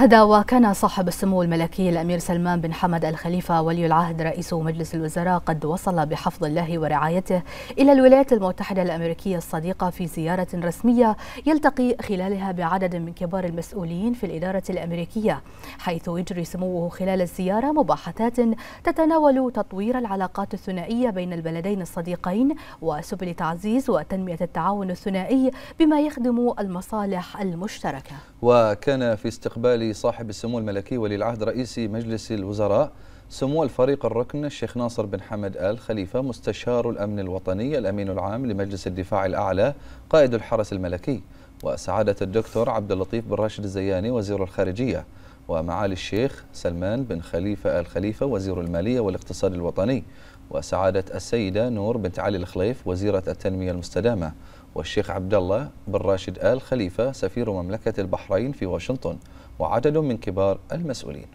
هذا وكان صاحب السمو الملكي الأمير سلمان بن حمد الخليفة ولي العهد رئيس مجلس الوزراء قد وصل بحفظ الله ورعايته إلى الولايات المتحدة الأمريكية الصديقة في زيارة رسمية يلتقي خلالها بعدد من كبار المسؤولين في الإدارة الأمريكية حيث يجري سموه خلال الزيارة مباحثات تتناول تطوير العلاقات الثنائية بين البلدين الصديقين وسبل تعزيز وتنمية التعاون الثنائي بما يخدم المصالح المشتركة وكان في استقبال لصاحب صاحب السمو الملكي ولي العهد رئيس مجلس الوزراء سمو الفريق الركن الشيخ ناصر بن حمد آل خليفة مستشار الأمن الوطني الأمين العام لمجلس الدفاع الأعلى قائد الحرس الملكي وسعادة الدكتور عبد اللطيف بن راشد الزياني وزير الخارجية ومعالي الشيخ سلمان بن خليفة آل خليفة وزير المالية والاقتصاد الوطني وسعادة السيدة نور بنت علي الخليف وزيرة التنمية المستدامة والشيخ عبد الله بن راشد آل خليفة سفير مملكة البحرين في واشنطن وعدد من كبار المسؤولين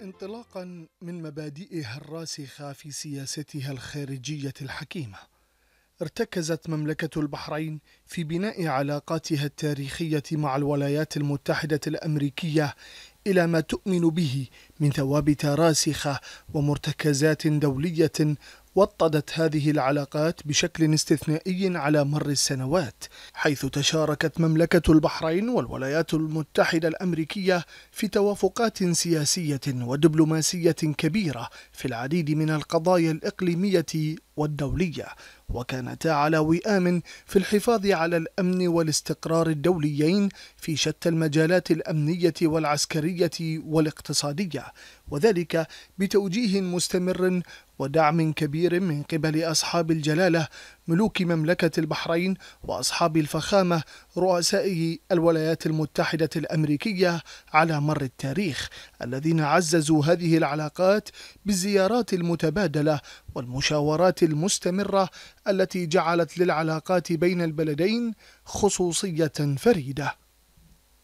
انطلاقا من مبادئها الراسخه في سياستها الخارجيه الحكيمه ارتكزت مملكه البحرين في بناء علاقاتها التاريخيه مع الولايات المتحده الامريكيه الى ما تؤمن به من ثوابت راسخه ومرتكزات دوليه وطدت هذه العلاقات بشكل استثنائي على مر السنوات حيث تشاركت مملكة البحرين والولايات المتحدة الأمريكية في توافقات سياسية ودبلوماسية كبيرة في العديد من القضايا الإقليمية والدولية وكانتا على وئام في الحفاظ على الأمن والاستقرار الدوليين في شتى المجالات الأمنية والعسكرية والاقتصادية وذلك بتوجيه مستمر ودعم كبير من قبل أصحاب الجلالة ملوك مملكة البحرين وأصحاب الفخامة رؤسائه الولايات المتحدة الأمريكية على مر التاريخ الذين عززوا هذه العلاقات بالزيارات المتبادلة والمشاورات المستمرة التي جعلت للعلاقات بين البلدين خصوصية فريدة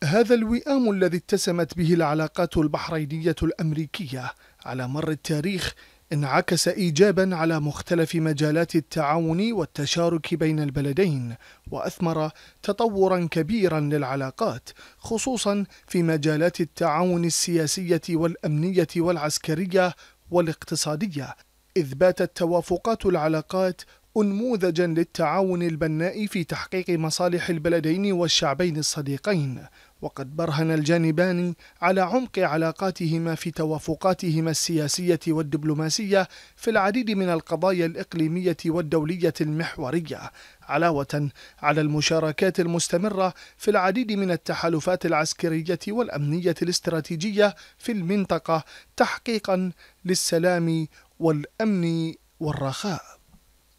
هذا الوئام الذي اتسمت به العلاقات البحرينية الأمريكية على مر التاريخ انعكس ايجابا على مختلف مجالات التعاون والتشارك بين البلدين واثمر تطورا كبيرا للعلاقات خصوصا في مجالات التعاون السياسيه والامنيه والعسكريه والاقتصاديه اذ باتت توافقات العلاقات انموذجا للتعاون البناء في تحقيق مصالح البلدين والشعبين الصديقين وقد برهن الجانبان على عمق علاقاتهما في توافقاتهما السياسية والدبلوماسية في العديد من القضايا الإقليمية والدولية المحورية علاوة على المشاركات المستمرة في العديد من التحالفات العسكرية والأمنية الاستراتيجية في المنطقة تحقيقا للسلام والأمن والرخاء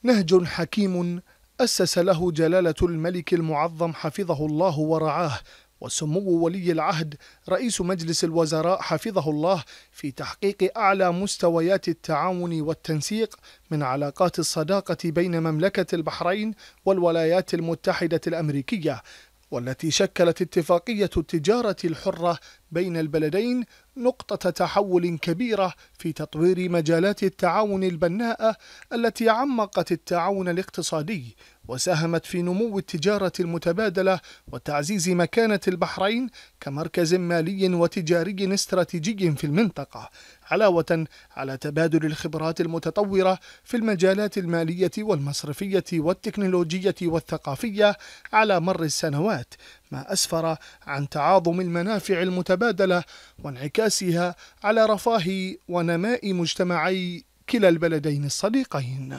نهج حكيم أسس له جلالة الملك المعظم حفظه الله ورعاه وسمو ولي العهد رئيس مجلس الوزراء حفظه الله في تحقيق أعلى مستويات التعاون والتنسيق من علاقات الصداقة بين مملكة البحرين والولايات المتحدة الأمريكية والتي شكلت اتفاقية التجارة الحرة بين البلدين نقطة تحول كبيرة في تطوير مجالات التعاون البناءة التي عمقت التعاون الاقتصادي وساهمت في نمو التجارة المتبادلة وتعزيز مكانة البحرين كمركز مالي وتجاري استراتيجي في المنطقة، علاوة على تبادل الخبرات المتطورة في المجالات المالية والمصرفية والتكنولوجية والثقافية على مر السنوات، ما أسفر عن تعاظم المنافع المتبادلة وانعكاسها على رفاه ونماء مجتمعي كلا البلدين الصديقين